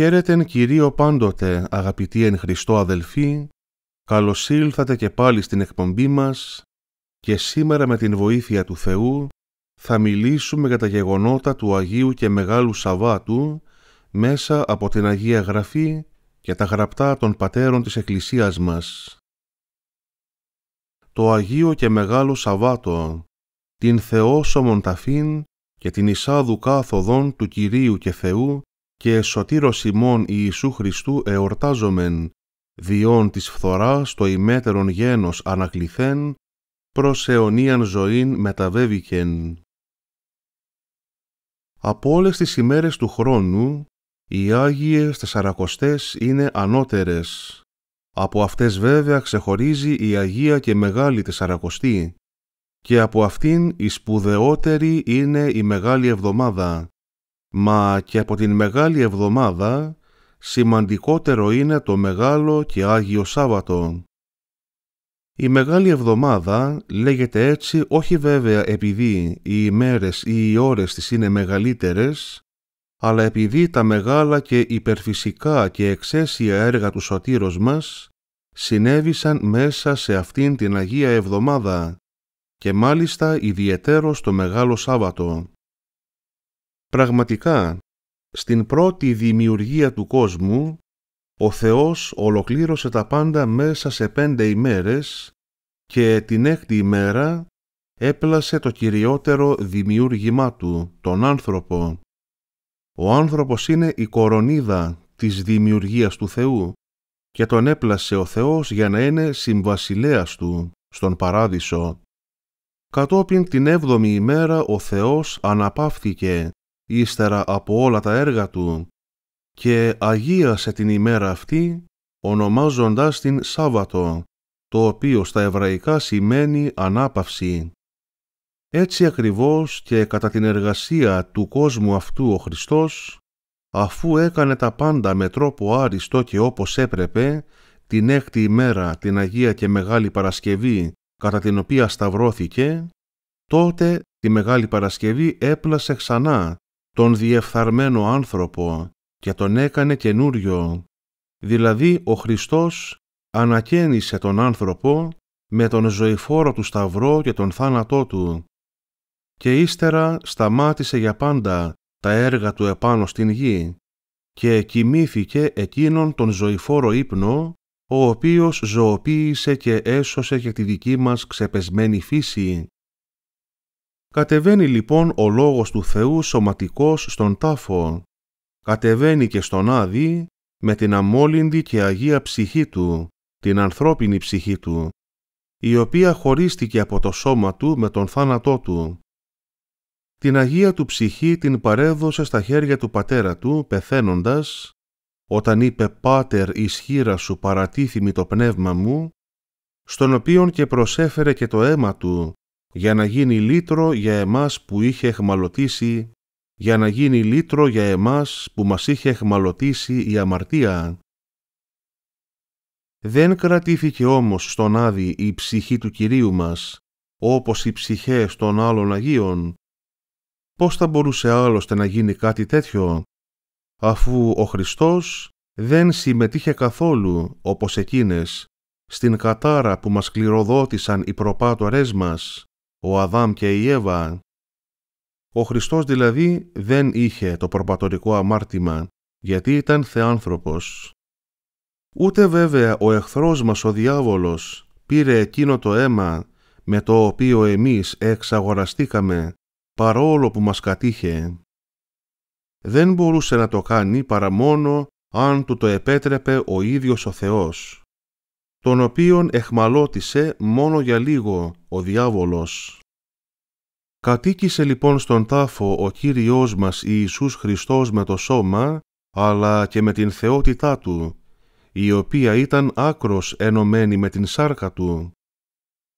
Χαίρετεν Κυρίο πάντοτε, αγαπητοί εν Χριστώ αδελφοί, καλώς ήλθατε και πάλι στην εκπομπή μας και σήμερα με την βοήθεια του Θεού θα μιλήσουμε για τα γεγονότα του Αγίου και Μεγάλου Σαββάτου μέσα από την Αγία Γραφή και τα γραπτά των πατέρων της Εκκλησίας μας. Το Αγίο και Μεγάλο Σαββάτο, την Θεόσομον ταφήν και την Ισάδου κάθοδον του Κυρίου και Θεού και σωτήρος ημών Ιησού Χριστού εορτάζομεν, διόν της φθοράς το ημέτερον γένος ανακληθέν, προς αιωνίαν ζωήν μεταβέβηκεν. Από όλες τις ημέρες του χρόνου, οι Άγιες Τεσσαρακοστές είναι ανώτερες. Από αυτές βέβαια ξεχωρίζει η Αγία και Μεγάλη Τεσσαρακοστή και από αυτήν η σπουδαιότερη είναι η Μεγάλη Εβδομάδα, Μα και από την Μεγάλη Εβδομάδα σημαντικότερο είναι το Μεγάλο και Άγιο Σάββατο. Η Μεγάλη Εβδομάδα λέγεται έτσι όχι βέβαια επειδή οι ημέρες ή οι ώρες της είναι μεγαλύτερες, αλλά επειδή τα μεγάλα και υπερφυσικά και εξαίσια έργα του σωτήρος μας συνέβησαν μέσα σε αυτήν την Αγία Εβδομάδα και μάλιστα ιδιαίτερο το Μεγάλο Σάββατο. Πραγματικά, στην πρώτη δημιουργία του κόσμου, ο Θεός ολοκλήρωσε τα πάντα μέσα σε πέντε ημέρες και την έκτη ημέρα έπλασε το κυριότερο δημιούργημά του, τον άνθρωπο. Ο άνθρωπος είναι η κορονίδα της δημιουργίας του Θεού και τον έπλασε ο Θεός για να είναι συμβασιλέας του στον παράδεισο. Κατόπιν την έβδομη ημέρα ο Θεός αναπαύθηκε ύστερα από όλα τα έργα του και αγίασε την ημέρα αυτή ονομάζοντας την Σάββατο, το οποίο στα εβραϊκά σημαίνει ανάπαυση. Έτσι ακριβώς και κατά την εργασία του κόσμου αυτού ο Χριστός, αφού έκανε τα πάντα με τρόπο άριστο και όπως έπρεπε, την έκτη ημέρα, την Αγία και Μεγάλη Παρασκευή, κατά την οποία σταυρώθηκε, τότε τη Μεγάλη Παρασκευή έπλασε ξανά τον διεφθαρμένο άνθρωπο και τον έκανε καινούριο, δηλαδή ο Χριστός ανακαίνισε τον άνθρωπο με τον ζωηφόρο του σταυρό και τον θάνατό του και ύστερα σταμάτησε για πάντα τα έργα του επάνω στην γη και κοιμήθηκε εκείνον τον ζωηφόρο ύπνο, ο οποίος ζωοποίησε και έσωσε και τη δική μας ξεπεσμένη φύση Κατεβαίνει λοιπόν ο Λόγος του Θεού σωματικός στον τάφο. Κατεβαίνει και στον Άδη με την αμόλυντη και Αγία ψυχή του, την ανθρώπινη ψυχή του, η οποία χωρίστηκε από το σώμα του με τον θάνατό του. Την Αγία του ψυχή την παρέδωσε στα χέρια του πατέρα του, πεθαίνοντας, όταν είπε «Πάτερ ισχύρα σου παρατήθημη το πνεύμα μου», στον οποίον και προσέφερε και το αίμα του, για να γίνει λύτρο για εμάς που είχε εχμαλωτήσει, για να γίνει λύτρο για εμάς που μας είχε εχμαλωτήσει η αμαρτία. Δεν κρατήθηκε όμως στον Άδη η ψυχή του Κυρίου μας, όπως οι ψυχές των άλλων Αγίων. Πώς θα μπορούσε άλλωστε να γίνει κάτι τέτοιο, αφού ο Χριστός δεν συμμετείχε καθόλου, όπως εκείνες, στην κατάρα που μας κληροδότησαν οι προπάτορές μας ο Αδάμ και η Εύα. Ο Χριστός δηλαδή δεν είχε το προπατορικό αμάρτημα γιατί ήταν θεάνθρωπος. Ούτε βέβαια ο εχθρός μας ο διάβολος πήρε εκείνο το αίμα με το οποίο εμείς εξαγοραστήκαμε παρόλο που μας κατήχε. Δεν μπορούσε να το κάνει παρά μόνο αν του το επέτρεπε ο ίδιος ο Θεός, τον οποίον εχμαλώτησε μόνο για λίγο ο διάβολος. Κατοίκησε λοιπόν στον τάφο ο Κύριός μας Ιησούς Χριστός με το σώμα, αλλά και με την θεότητά Του, η οποία ήταν άκρος ενωμένη με την σάρκα Του.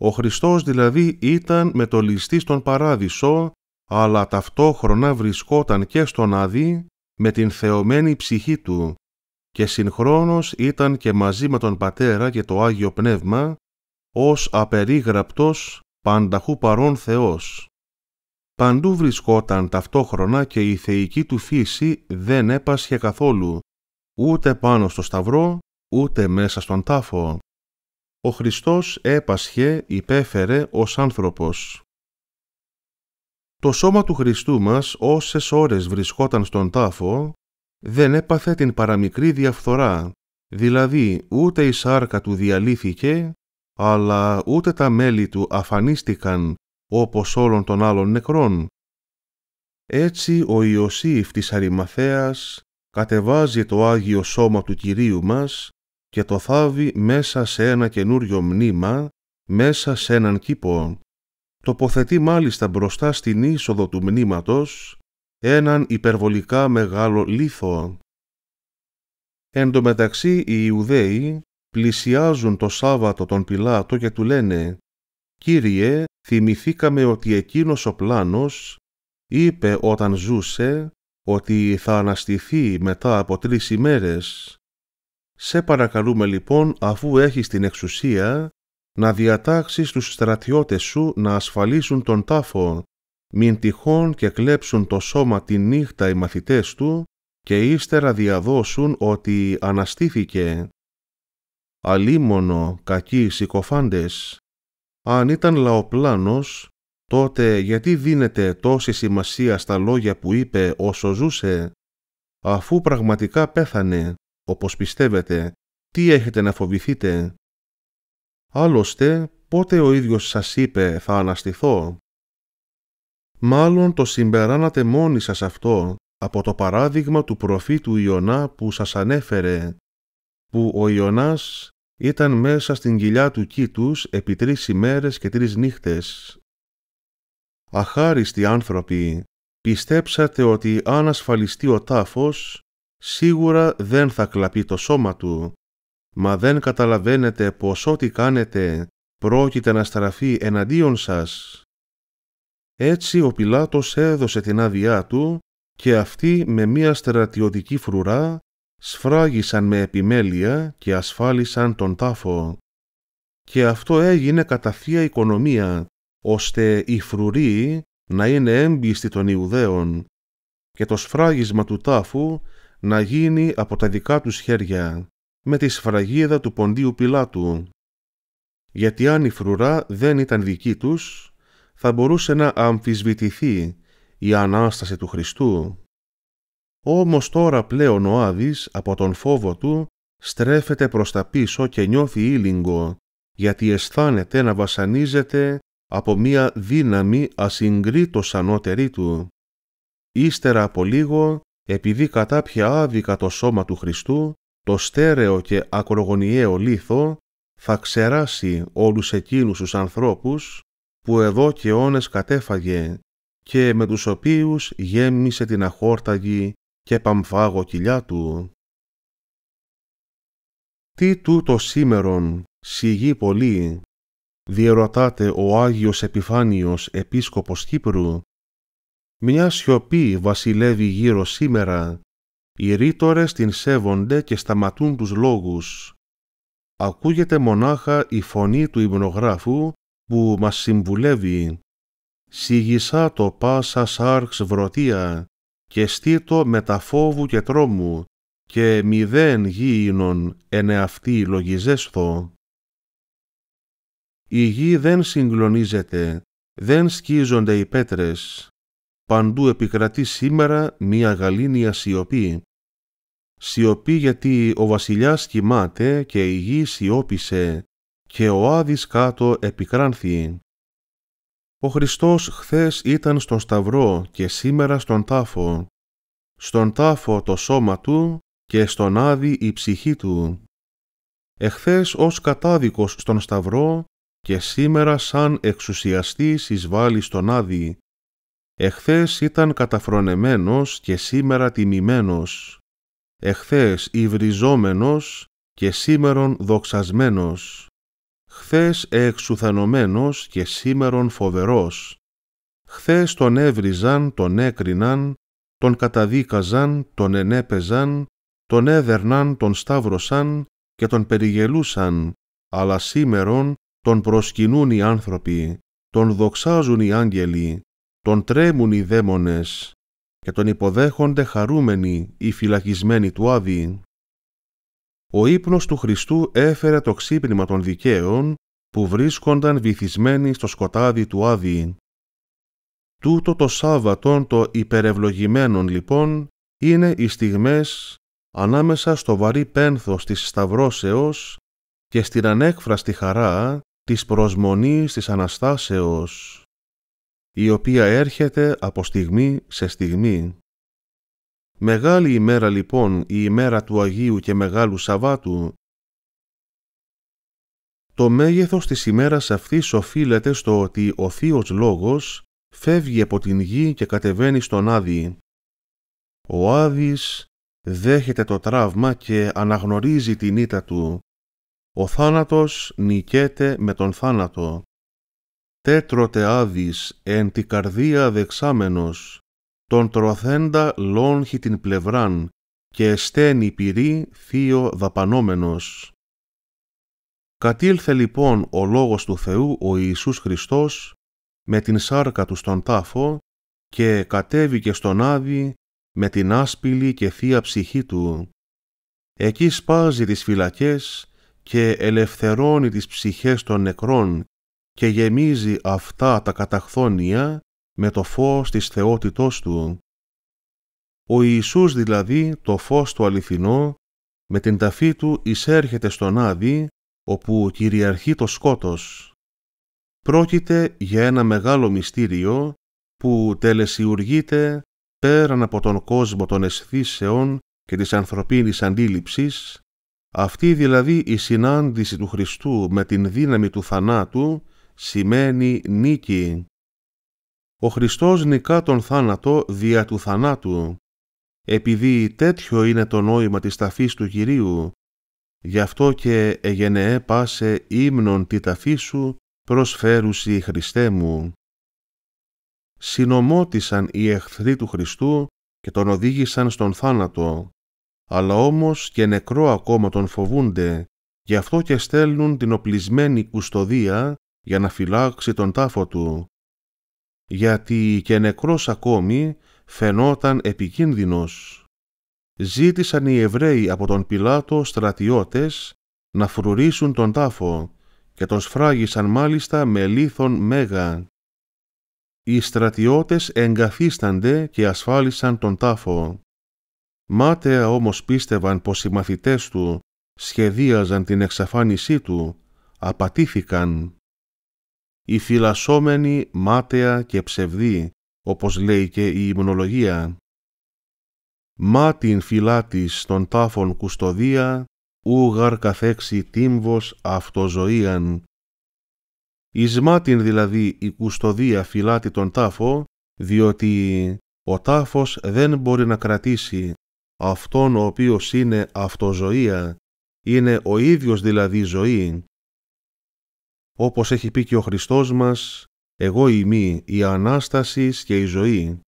Ο Χριστός δηλαδή ήταν με το ληστή στον παράδεισο, αλλά ταυτόχρονα βρισκόταν και στον Άδη με την θεωμένη ψυχή Του και συγχρόνως ήταν και μαζί με τον Πατέρα και το Άγιο Πνεύμα, ως απερίγραπτος πανταχού παρών Θεός. Παντού βρισκόταν ταυτόχρονα και η θεϊκή του φύση δεν έπασχε καθόλου, ούτε πάνω στο σταυρό, ούτε μέσα στον τάφο. Ο Χριστός έπασχε, υπέφερε ως άνθρωπος. Το σώμα του Χριστού μας όσες ώρες βρισκόταν στον τάφο, δεν έπαθε την παραμικρή διαφθορά, δηλαδή ούτε η σάρκα του διαλύθηκε, αλλά ούτε τα μέλη του αφανίστηκαν όπως όλων των άλλων νεκρών. Έτσι ο Ιωσήφ της Αρημαθέας κατεβάζει το Άγιο Σώμα του Κυρίου μας και το θάβει μέσα σε ένα καινούριο μνήμα, μέσα σε έναν κήπο. Τοποθετεί μάλιστα μπροστά στην είσοδο του μνήματος έναν υπερβολικά μεγάλο λίθο. Εν τω μεταξύ οι Ιουδαίοι πλησιάζουν το Σάββατο τον Πιλάτο και του λένε «Κύριε, θυμηθήκαμε ότι εκείνος ο πλάνος είπε όταν ζούσε ότι θα αναστηθεί μετά από τρεις ημέρες. Σε παρακαλούμε λοιπόν, αφού έχεις την εξουσία, να διατάξεις τους στρατιώτες σου να ασφαλίσουν τον τάφο, μην τυχόν και κλέψουν το σώμα τη νύχτα οι μαθητές του και ύστερα διαδώσουν ότι αναστήθηκε. Αλίμονο, κακοί συκοφάντες, αν ήταν λαοπλάνος, τότε γιατί δίνεται τόση σημασία στα λόγια που είπε όσο ζούσε, αφού πραγματικά πέθανε, όπως πιστεύετε, τι έχετε να φοβηθείτε. Άλλωστε, πότε ο ίδιος σας είπε θα αναστηθώ. Μάλλον το συμπεράνατε μόνοι σας αυτό από το παράδειγμα του προφήτου Ιωνά που σας ανέφερε, που ο Ιωνάς ήταν μέσα στην κοιλιά του κήτους επί τρεις ημέρες και τρεις νύχτες. Αχάριστοι άνθρωποι, πιστέψατε ότι αν ασφαλιστεί ο τάφος, σίγουρα δεν θα κλαπεί το σώμα του, μα δεν καταλαβαίνετε πως ό,τι κάνετε πρόκειται να στραφεί εναντίον σας. Έτσι ο Πιλάτος έδωσε την άδειά του και αυτή με μία στρατιωτική φρουρά σφράγισαν με επιμέλεια και ασφάλισαν τον τάφο. Και αυτό έγινε κατά θεία οικονομία, ώστε οι φρουροί να είναι έμπιστοι των Ιουδαίων και το σφράγισμα του τάφου να γίνει από τα δικά τους χέρια, με τη σφραγίδα του ποντίου πιλάτου. Γιατί αν η φρουρά δεν ήταν δική τους, θα μπορούσε να αμφισβητηθεί η Ανάσταση του Χριστού. Όμως τώρα πλέον ο Άδης από τον φόβο του στρέφεται προς τα πίσω και νιώθει ήλιγκο, γιατί αισθάνεται να βασανίζεται από μία δύναμη ασυγκρίτως ανώτερη του. Ύστερα από λίγο, επειδή κατάπια άδικα το σώμα του Χριστού, το στέρεο και ακρογωνιαίο λίθο θα ξεράσει όλους εκείνους τους ανθρώπους που εδώ και αιώνες κατέφαγε και με τους οποίους γέμισε την αχόρταγη και παμφάγω κοιλιά του. Τι τούτο σήμερον σιγή πολύ, διερωτάται ο Άγιος Επιφάνιος Επίσκοπος Κύπρου, μια σιωπή βασιλεύει γύρω σήμερα, οι ρήτορες την σέβονται και σταματούν τους λόγους. Ακούγεται μονάχα η φωνή του υμνογράφου που μας συμβουλεύει. Σιγισά το πάσα σάρξ βρωτία, και στήτο φόβου και τρόμου και μηδέν γήινον εν εαυτή λογιζέσθω. Η γη δεν συγκλονίζεται, δεν σκίζονται οι πέτρες. Παντού επικρατεί σήμερα μία γαλήνια σιωπή. Σιωπή γιατί ο βασιλιάς κοιμάται και η γη σιώπησε και ο Άδης κάτω επικράνθη. Ο Χριστός χθες ήταν στον σταυρό και σήμερα στον τάφο. Στον τάφο το σώμα του και στον Άδη η ψυχή του. Εχθές ως κατάδικος στον σταυρό και σήμερα σαν εξουσιαστής εισβάλλει στον Άδη. Εχθές ήταν καταφρονεμένος και σήμερα τιμημένος. Εχθές υβριζόμενος και σήμερον δοξασμένος χθες εξουθανωμένος και σήμερον φοβερός. Χθες τον έβριζαν, τον έκριναν, τον καταδίκαζαν, τον ενέπεζαν, τον έδερναν, τον σταύρωσαν και τον περιγελούσαν, αλλά σήμερον τον προσκυνούν οι άνθρωποι, τον δοξάζουν οι άγγελοι, τον τρέμουν οι δαίμονες και τον υποδέχονται χαρούμενοι οι φυλακισμένοι του Άδη ο ύπνος του Χριστού έφερε το ξύπνημα των δικαίων που βρίσκονταν βυθισμένοι στο σκοτάδι του Άδη. Τούτο το Σάββατον το υπερευλογημένον λοιπόν είναι οι στιγμές ανάμεσα στο βαρύ πένθος της Σταυρώσεως και στην ανέκφραστη χαρά της προσμονής της Αναστάσεως, η οποία έρχεται από στιγμή σε στιγμή. Μεγάλη ημέρα λοιπόν η ημέρα του Αγίου και Μεγάλου Σαββάτου. Το μέγεθος της ημέρας αυτής οφείλεται στο ότι ο Θείος Λόγος φεύγει από την γη και κατεβαίνει στον Άδη. Ο Άδης δέχεται το τραύμα και αναγνωρίζει την ήττα του. Ο θάνατος νικέται με τον θάνατο. Τέτρωτε Άδης εν τη καρδία δεξάμενος τον τροθέντα λόγχη την πλευράν και εσθένει πυρή θείο δαπανόμενος. Κατήλθε λοιπόν ο Λόγος του Θεού ο Ιησούς Χριστός με την σάρκα του στον τάφο και κατέβηκε στον Άδη με την άσπηλη και θεία ψυχή του. Εκεί σπάζει τις φυλακές και ελευθερώνει τις ψυχές των νεκρών και γεμίζει αυτά τα καταχθόνια με το φως της θεότητός του. Ο Ιησούς δηλαδή, το φως του αληθινό, με την ταφή του εισέρχεται στον Άδη, όπου κυριαρχεί το σκότος. Πρόκειται για ένα μεγάλο μυστήριο που τελεσιουργείται πέραν από τον κόσμο των αισθήσεων και της ανθρωπίνης αντίληψης, αυτή δηλαδή η συνάντηση του Χριστού με την δύναμη του θανάτου σημαίνει νίκη ο Χριστός νικά τον θάνατο δια του θανάτου. Επειδή τέτοιο είναι το νόημα της ταφής του Κυρίου, γι' αυτό και εγενεέ πάσε ύμνον τη ταφή σου προσφέρουσι Χριστέ μου. Συνομώτησαν οι εχθροί του Χριστού και τον οδήγησαν στον θάνατο, αλλά όμως και νεκρό ακόμα τον φοβούνται, γι' αυτό και στέλνουν την οπλισμένη κουστοδία για να φυλάξει τον τάφο του γιατί και νεκρός ακόμη φαινόταν επικίνδυνος. Ζήτησαν οι Εβραίοι από τον Πιλάτο στρατιώτες να φρουρίσουν τον τάφο και τον σφράγισαν μάλιστα με λίθον μέγα. Οι στρατιώτες εγκαθίστανται και ασφάλισαν τον τάφο. Μάταια όμως πίστευαν πως οι μαθητές του σχεδίαζαν την εξαφάνισή του, απατήθηκαν η φυλασσόμενοι μάταια και ψευδοί, όπως λέει και η υμνολογία. Μα την φυλάτης των τάφων κουστοδία, ούγαρ καθέξει τύμβος αυτοζωίαν. Εις μάτιν δηλαδή η κουστοδία φυλάτη τον τάφο, διότι ο τάφος δεν μπορεί να κρατήσει αυτόν ο οποίος είναι αυτοζωία, είναι ο ίδιος δηλαδή ζωή, όπως έχει πει και ο Χριστός μας, «Εγώ ημί η Ανάστασης και η ζωή.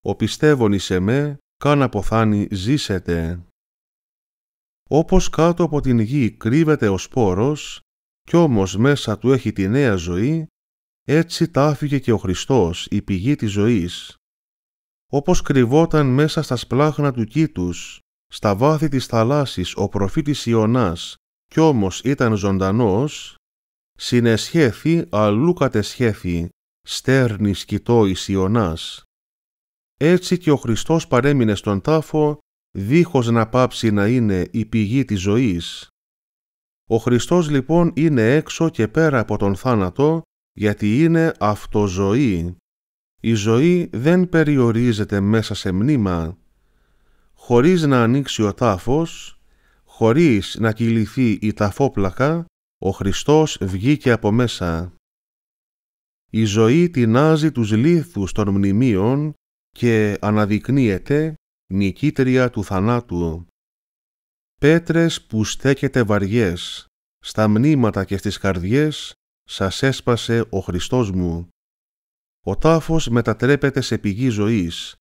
Ο πιστεύων εις εμέ, καν αποθάνει ζήσετε». Όπως κάτω από την γη κρύβεται ο σπόρος, κι όμως μέσα του έχει τη νέα ζωή, έτσι τάφηκε και ο Χριστός, η πηγή της ζωής. Όπως κρυβόταν μέσα στα σπλάχνα του κήτους, στα βάθη της θαλάσσης ο προφήτης Ιωνάς, κι όμως ήταν ζωντανός, συνεσχέθη αλλού κατεσχέθη, στέρνη σκητό εις Ιωνάς. Έτσι και ο Χριστός παρέμεινε στον τάφο, δίχως να πάψει να είναι η πηγή της ζωής. Ο Χριστός λοιπόν είναι έξω και πέρα από τον θάνατο, γιατί είναι αυτοζωή. Η ζωή δεν περιορίζεται μέσα σε μνήμα. Χωρίς να ανοίξει ο τάφος, χωρίς να κυληθεί η ταφόπλακα, ο Χριστός βγήκε από μέσα. Η ζωή τεινάζει τους λίθους των μνημείων και αναδεικνύεται νικήτρια του θανάτου. Πέτρες που στέκεται βαριές, στα μνήματα και στις καρδιές σας έσπασε ο Χριστός μου. Ο τάφος μετατρέπεται σε πηγή ζωής.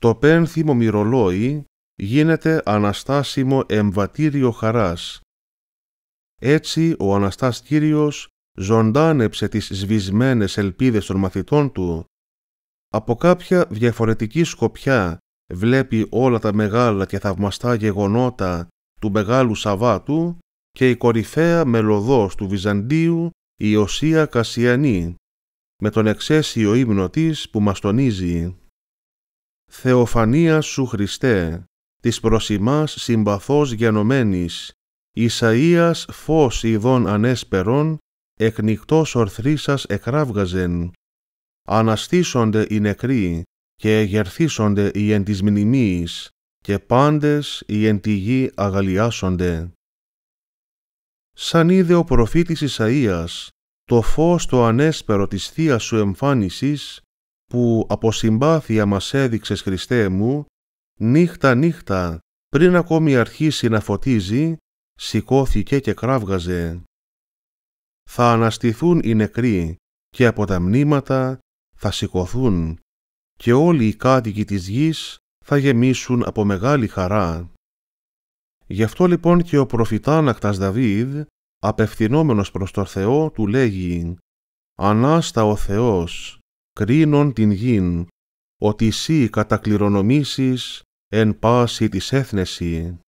Το πένθυμο μυρολόι γίνεται αναστάσιμο εμβατήριο χαράς έτσι ο Αναστάς Κύριος ζωντάνεψε τις σβησμένες ελπίδες των μαθητών του. Από κάποια διαφορετική σκοπιά βλέπει όλα τα μεγάλα και θαυμαστά γεγονότα του Μεγάλου Σαββάτου και η κορυφαία μελωδός του Βυζαντίου η Ιωσία Κασιανή με τον εξαίσιο ύμνο της που μας τονίζει «Θεοφανία σου Χριστέ, της προσιμάς συμπαθός γενομένης, Ισαΐας φως ειδών ανέσπερον, εκ νυχτός ορθρίσας εκράβγαζεν. Αναστήσονται οι νεκροί και εγερθίσονται οι εν της μνημείς, και πάντες οι εν τη γη αγαλιάσονται. Σαν είδε ο προφήτης Ισαΐας, το φως το ανέσπερο της θεία σου εμφάνισης, που από συμπάθεια μας έδειξες Χριστέ μου, νύχτα νύχτα, πριν ακόμη αρχίσει να φωτίζει, σηκώθηκε και κράβγαζε. Θα αναστηθούν οι νεκροί και από τα μνήματα θα σηκωθούν και όλοι οι κάτοικοι της γης θα γεμίσουν από μεγάλη χαρά. Γι' αυτό λοιπόν και ο προφητάνακτας Δαβίδ, απευθυνόμενος προς τον Θεό, του λέγει «Ανάστα ο Θεός, κρίνον την γην, ότι εσύ κατακληρονομήσεις εν πάση της έθνεση».